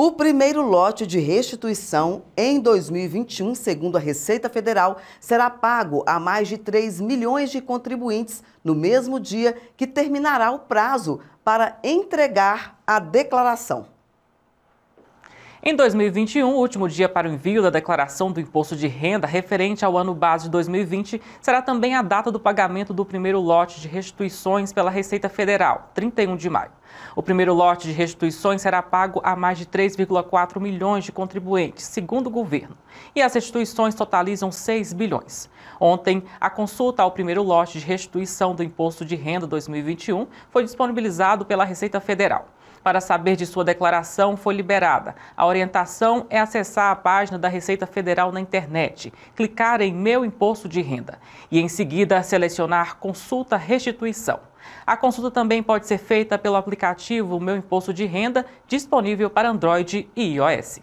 O primeiro lote de restituição em 2021, segundo a Receita Federal, será pago a mais de 3 milhões de contribuintes no mesmo dia que terminará o prazo para entregar a declaração. Em 2021, o último dia para o envio da declaração do imposto de renda referente ao ano base de 2020 será também a data do pagamento do primeiro lote de restituições pela Receita Federal, 31 de maio. O primeiro lote de restituições será pago a mais de 3,4 milhões de contribuintes, segundo o governo, e as restituições totalizam 6 bilhões. Ontem, a consulta ao primeiro lote de restituição do imposto de renda 2021 foi disponibilizado pela Receita Federal para saber de sua declaração foi liberada. A orientação é acessar a página da Receita Federal na internet, clicar em Meu Imposto de Renda e, em seguida, selecionar Consulta Restituição. A consulta também pode ser feita pelo aplicativo Meu Imposto de Renda, disponível para Android e iOS.